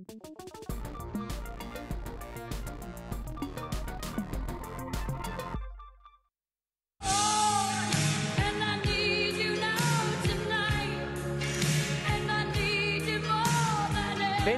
Ben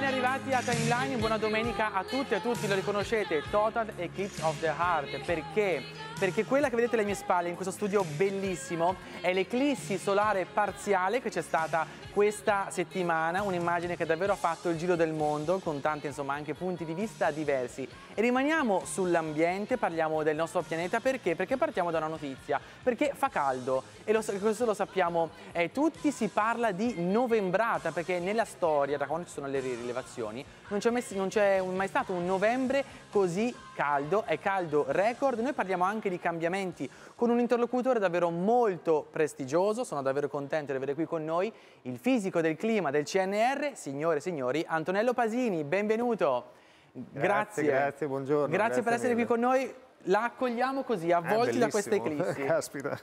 arrivati a Timeline, buona domenica a tutti e a tutti, lo riconoscete, Total Eclipse of the Heart, perché perché quella che vedete alle mie spalle in questo studio bellissimo è l'eclissi solare parziale che c'è stata questa settimana, un'immagine che davvero ha fatto il giro del mondo con tanti insomma anche punti di vista diversi. E rimaniamo sull'ambiente, parliamo del nostro pianeta perché? Perché partiamo da una notizia, perché fa caldo e lo, questo lo sappiamo eh, tutti, si parla di novembrata perché nella storia, da quando ci sono le rilevazioni, non c'è mai stato un novembre così caldo, è caldo record, noi parliamo anche di di cambiamenti con un interlocutore davvero molto prestigioso. Sono davvero contento di avere qui con noi il fisico del clima del CNR, signore e signori, Antonello Pasini, benvenuto. Grazie, grazie, grazie buongiorno. Grazie, grazie per essere mille. qui con noi. La accogliamo così, avvolti da queste eclissi. Caspita.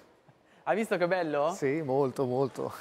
Hai visto che bello? Sì, molto, molto.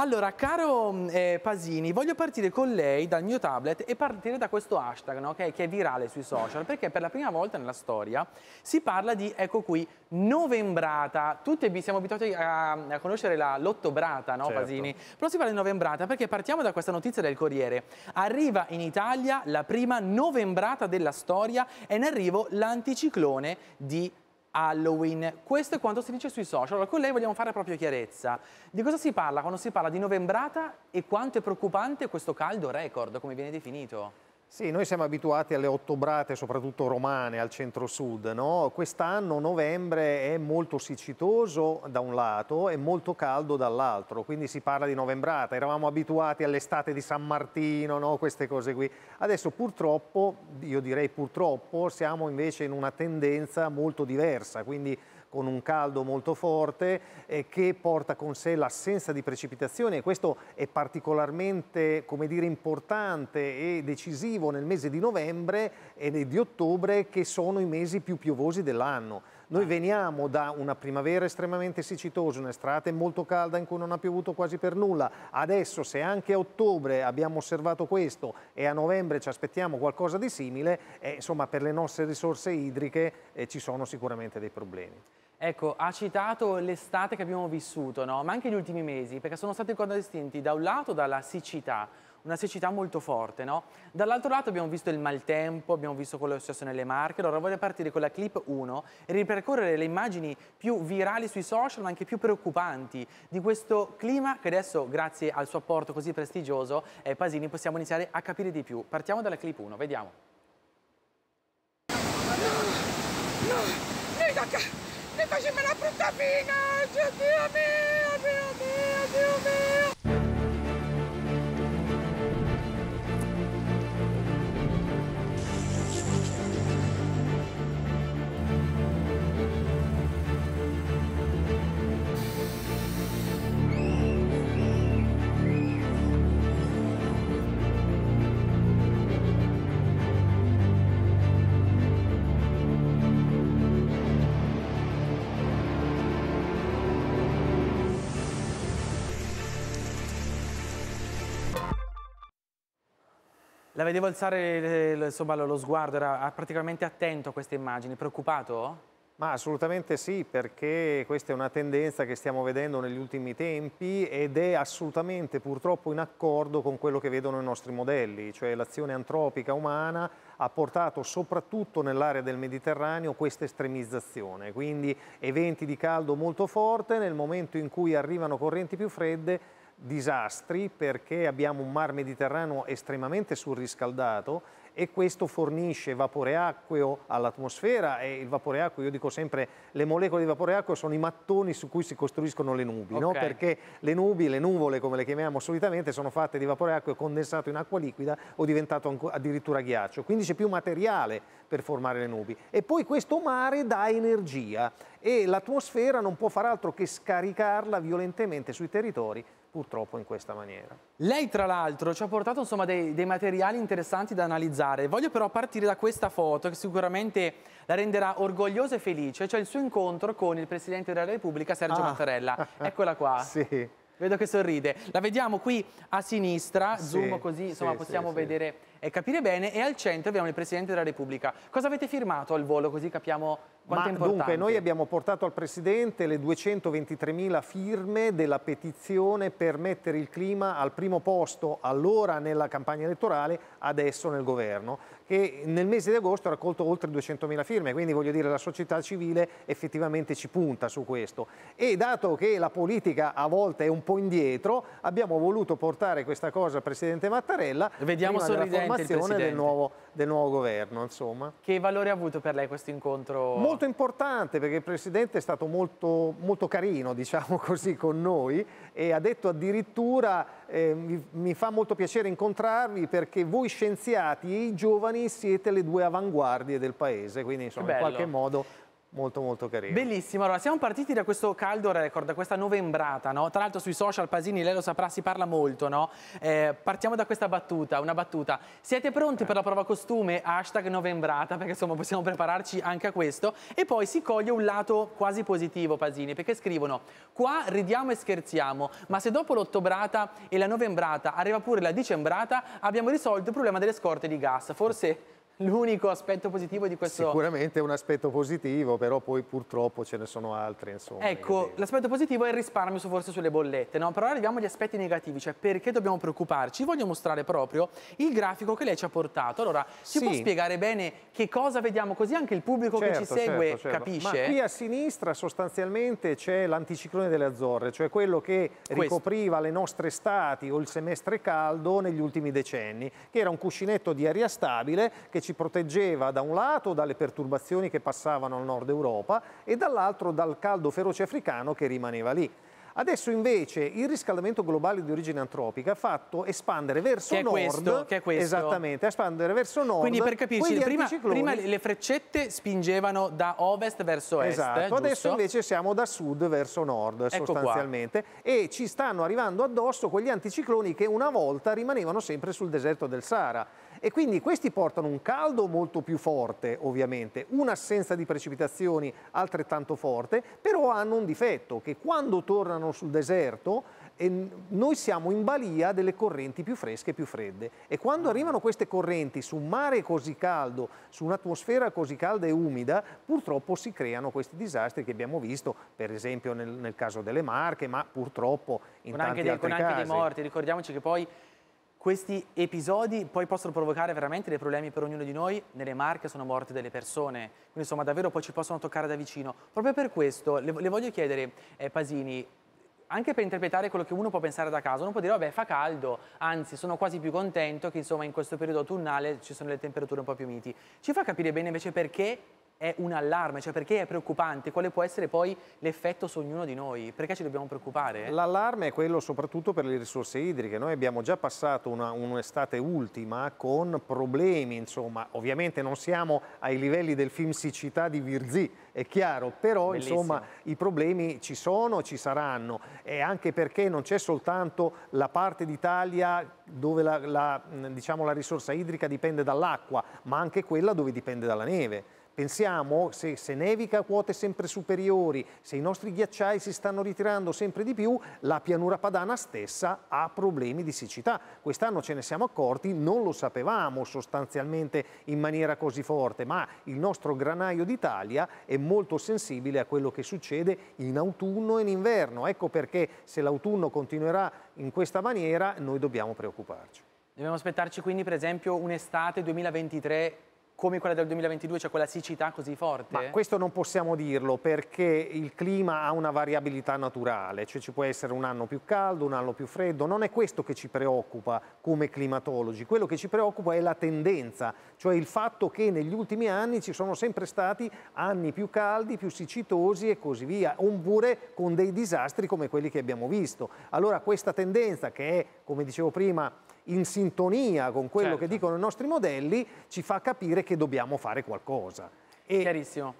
Allora, caro mm, eh, Pasini, voglio partire con lei dal mio tablet e partire da questo hashtag no, okay, che è virale sui social, perché per la prima volta nella storia si parla di, ecco qui, novembrata. Tutti siamo abituati a, a conoscere la lottobrata, no certo. Pasini? Però si parla di novembrata perché partiamo da questa notizia del Corriere. Arriva in Italia la prima novembrata della storia e in arrivo l'anticiclone di Halloween. Questo è quanto si dice sui social. Allora, con lei vogliamo fare proprio chiarezza. Di cosa si parla quando si parla di novembrata e quanto è preoccupante questo caldo record, come viene definito? Sì, noi siamo abituati alle ottobrate, soprattutto romane, al centro-sud. No? Quest'anno novembre è molto siccitoso da un lato e molto caldo dall'altro, quindi si parla di novembrata. Eravamo abituati all'estate di San Martino, no? queste cose qui. Adesso purtroppo, io direi purtroppo, siamo invece in una tendenza molto diversa, quindi con un caldo molto forte eh, che porta con sé l'assenza di precipitazioni e questo è particolarmente dire, importante e decisivo nel mese di novembre e di ottobre che sono i mesi più piovosi dell'anno. Noi ah. veniamo da una primavera estremamente siccitosa, un'estate molto calda in cui non ha piovuto quasi per nulla. Adesso, se anche a ottobre abbiamo osservato questo e a novembre ci aspettiamo qualcosa di simile, eh, insomma, per le nostre risorse idriche eh, ci sono sicuramente dei problemi. Ecco, ha citato l'estate che abbiamo vissuto, no? ma anche gli ultimi mesi, perché sono stati contraddistinti da un lato dalla siccità, una siccità molto forte, no? Dall'altro lato abbiamo visto il maltempo, abbiamo visto quello che è successo nelle Marche, allora voglio partire con la clip 1 e ripercorrere le immagini più virali sui social, ma anche più preoccupanti di questo clima che adesso, grazie al suo apporto così prestigioso, eh, Pasini, possiamo iniziare a capire di più. Partiamo dalla clip 1, vediamo. No, no, noi da casa... Tenta me lá pro caminho, Deus meu, Deus meu Deus, Deus meu. La vedevo alzare insomma, lo sguardo, era praticamente attento a queste immagini, preoccupato? Ma assolutamente sì, perché questa è una tendenza che stiamo vedendo negli ultimi tempi ed è assolutamente purtroppo in accordo con quello che vedono i nostri modelli, cioè l'azione antropica umana ha portato soprattutto nell'area del Mediterraneo questa estremizzazione, quindi eventi di caldo molto forte nel momento in cui arrivano correnti più fredde disastri perché abbiamo un mar Mediterraneo estremamente surriscaldato e questo fornisce vapore acqueo all'atmosfera e il vapore acqueo, io dico sempre, le molecole di vapore acqueo sono i mattoni su cui si costruiscono le nubi, okay. no? perché le nubi, le nuvole come le chiamiamo solitamente, sono fatte di vapore acqueo condensato in acqua liquida o diventato addirittura ghiaccio, quindi c'è più materiale per formare le nubi. E poi questo mare dà energia e l'atmosfera non può far altro che scaricarla violentemente sui territori purtroppo in questa maniera. Lei tra l'altro ci ha portato insomma, dei, dei, materiali interessanti da analizzare, voglio però partire da questa foto che sicuramente la renderà orgogliosa e felice, cioè il suo incontro con il Presidente della Repubblica Sergio ah. Mattarella, eccola qua. sì. Vedo che sorride. La vediamo qui a sinistra, sì, zoom così insomma, sì, possiamo sì, vedere e capire bene, e al centro abbiamo il Presidente della Repubblica. Cosa avete firmato al volo così capiamo ma, dunque, noi abbiamo portato al Presidente le 223.000 firme della petizione per mettere il clima al primo posto allora nella campagna elettorale, adesso nel governo, che nel mese di agosto ha raccolto oltre 200.000 firme, quindi voglio dire la società civile effettivamente ci punta su questo. E dato che la politica a volte è un po' indietro, abbiamo voluto portare questa cosa al Presidente Mattarella, vediamo prima della formazione del nuovo Presidente del nuovo governo. Insomma. Che valore ha avuto per lei questo incontro? Molto importante perché il Presidente è stato molto, molto carino diciamo così, con noi e ha detto addirittura eh, mi, mi, fa molto piacere incontrarvi perché voi scienziati e i giovani siete le due avanguardie del Paese, quindi insomma, in qualche modo molto molto carino. Bellissimo, allora siamo partiti da questo caldo record, da questa novembrata, no? Tra l'altro sui social, Pasini, lei lo saprà, si parla molto, no? Eh, partiamo da questa battuta, una battuta. Siete pronti eh. per la prova costume? Hashtag novembrata, perché insomma possiamo prepararci anche a questo. E poi si coglie un lato quasi positivo, Pasini, perché scrivono qua ridiamo e scherziamo, ma se dopo l'ottobrata e la novembrata arriva pure la dicembrata, abbiamo risolto il problema delle scorte di gas. Forse l'unico aspetto positivo di questo... Sicuramente è un aspetto positivo, però poi purtroppo ce ne sono altri, insomma. Ecco, l'aspetto positivo è il risparmio forse sulle bollette, no? Però arriviamo agli aspetti negativi, cioè perché dobbiamo preoccuparci? Voglio mostrare proprio il grafico che lei ci ha portato. Allora, ci sì. può spiegare bene che cosa vediamo? Così anche il pubblico certo, che ci certo, certo, segue certo, certo. capisce. Ma qui a sinistra sostanzialmente c'è l'anticiclone delle Azzorre, cioè quello che Questo. ricopriva le nostre stati o il semestre caldo negli ultimi decenni, che era un cuscinetto di aria stabile che ci ci proteggeva da un lato dalle perturbazioni che passavano al nord Europa e dall'altro dal caldo feroce africano che rimaneva lì. Adesso invece il riscaldamento globale di origine antropica ha fatto espandere verso che nord. Questo, che è questo. Esattamente, espandere verso nord. Quindi per capirci, prima, prima, le freccette spingevano da ovest verso est. Esatto, giusto? adesso invece siamo da sud verso nord ecco sostanzialmente. Qua. E ci stanno arrivando addosso quegli anticicloni che una volta rimanevano sempre sul deserto del Sahara e quindi questi portano un caldo molto più forte ovviamente, un'assenza di precipitazioni altrettanto forte, però hanno un difetto che quando tornano sul deserto e ehm, noi siamo in balia delle correnti più fresche e più fredde e quando ah. arrivano queste correnti su un mare così caldo, su un'atmosfera così calda e umida, purtroppo si creano questi disastri che abbiamo visto per esempio nel, nel caso delle Marche, ma purtroppo in con tanti anche dei, altri con casi. Con anche dei morti, ricordiamoci che poi questi episodi poi possono provocare veramente dei problemi per ognuno di noi, nelle marche sono morte delle persone, quindi insomma davvero poi ci possono toccare da vicino. Proprio per questo le, le voglio chiedere, eh, Pasini, anche per interpretare quello che uno può pensare da casa, uno può dire vabbè fa caldo, anzi sono quasi più contento che insomma in questo periodo autunnale ci sono le temperature un po' più miti. Ci fa capire bene invece perché è un allarme, cioè perché è preoccupante, quale può essere poi l'effetto su ognuno di noi, perché ci dobbiamo preoccupare? L'allarme è quello soprattutto per le risorse idriche, noi abbiamo già passato un'estate un ultima con problemi, insomma, ovviamente non siamo ai livelli del film Siccità di Virzì, è chiaro, però Bellissimo. insomma i problemi ci sono, ci saranno e anche perché non c'è soltanto la parte d'Italia dove la, la, diciamo, la risorsa idrica dipende dall'acqua, ma anche quella dove dipende dalla neve Pensiamo se, se, nevica a quote sempre superiori, se i nostri ghiacciai si stanno ritirando sempre di più, la pianura padana stessa ha problemi di siccità. Quest'anno ce ne siamo accorti, non lo sapevamo sostanzialmente in maniera così forte, ma il nostro granaio d'Italia è molto sensibile a quello che succede in autunno e in inverno. Ecco perché se l'autunno continuerà in questa maniera noi dobbiamo preoccuparci. Dobbiamo aspettarci quindi per esempio un'estate 2023 come quella del 2022, c'è cioè quella siccità così forte? Ma questo non possiamo dirlo perché il clima ha una variabilità naturale, cioè ci può essere un anno più caldo, un anno più freddo, non è questo che ci preoccupa come climatologi, quello che ci preoccupa è la tendenza, cioè il fatto che negli ultimi anni ci sono sempre stati anni più caldi, più siccitosi e così via, oppure con dei disastri come quelli che abbiamo visto. Allora questa tendenza che è, come dicevo prima, in sintonia con quello certo. che dicono i nostri modelli, ci fa capire che dobbiamo fare qualcosa. E... Chiarissimo.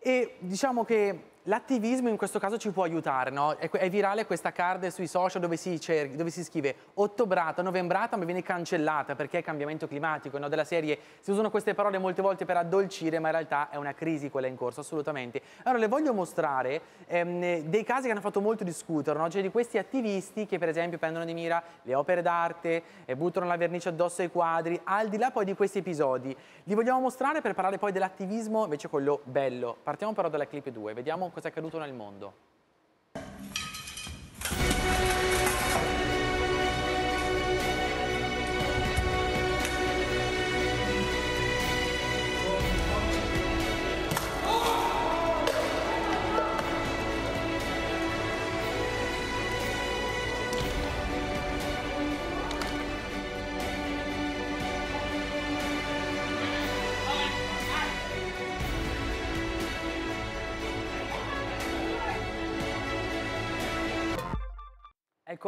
E diciamo che L'attivismo in questo caso ci può aiutare, no? È, è virale questa card sui social dove si, cerchi, dove si, scrive ottobrata, novembrata, ma viene cancellata perché è cambiamento climatico, no? Della serie si usano queste parole molte volte per addolcire, ma in realtà è una crisi quella in corso, assolutamente. Allora, le voglio mostrare ehm, dei casi che hanno fatto molto discutere, no? Cioè di questi attivisti che per esempio prendono di mira le opere d'arte, eh, buttano la vernice addosso ai quadri, al di là poi di questi episodi. Li vogliamo mostrare per parlare poi dell'attivismo, invece quello bello. Partiamo però dalla clip 2, vediamo cosa è accaduto nel mondo.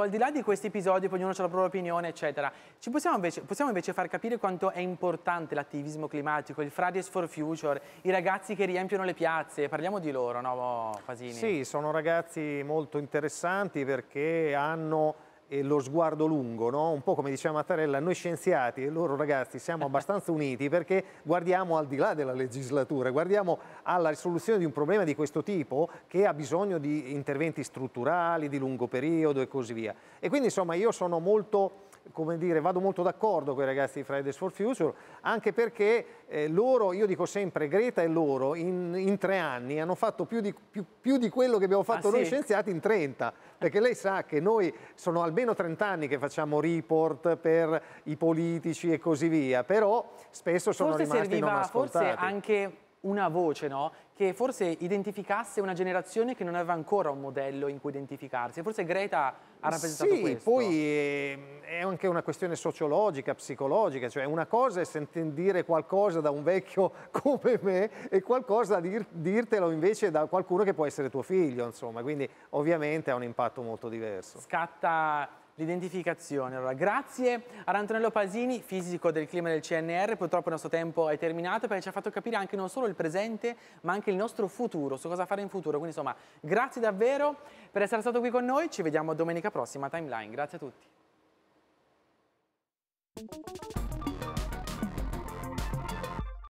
Ecco, al di là di questi episodi, poi ognuno ha la propria opinione, eccetera, ci possiamo invece, possiamo invece far capire quanto è importante l'attivismo climatico, il Fridays for Future, i ragazzi che riempiono le piazze, parliamo di loro, no Fasini? Sì, sono ragazzi molto interessanti perché hanno e lo sguardo lungo, no? un po' come diceva Mattarella, noi scienziati e loro ragazzi siamo abbastanza uniti perché guardiamo al di là della legislatura, guardiamo alla risoluzione di un problema di questo tipo che ha bisogno di interventi strutturali, di lungo periodo e così via. E quindi insomma io sono molto come dire, vado molto d'accordo con i ragazzi di Fridays for Future, anche perché eh, loro, io dico sempre, Greta e loro in, in tre anni hanno fatto più di, più, più di quello che abbiamo fatto ah, noi sì? scienziati in 30, perché lei sa che noi sono almeno 30 anni che facciamo report per i politici e così via, però spesso sono forse rimasti serviva, non ascoltati. Forse anche una voce no? che forse identificasse una generazione che non aveva ancora un modello in cui identificarsi. Forse Greta ha rappresentato sì, questo. poi ehm, è anche una questione sociologica, psicologica, cioè una cosa è sentire dire qualcosa da un vecchio come me e qualcosa dir, dirtelo invece da qualcuno che può essere tuo figlio, insomma, quindi ovviamente ha un impatto molto diverso. Scatta l'identificazione. Allora, grazie ad Antonello Pasini, fisico del clima del CNR, purtroppo il nostro tempo è terminato perché ci ha fatto capire anche non solo il presente ma anche il nostro futuro, su cosa fare in futuro. Quindi insomma, grazie davvero per essere stato qui con noi, ci vediamo domenica prossima Timeline. Grazie a tutti.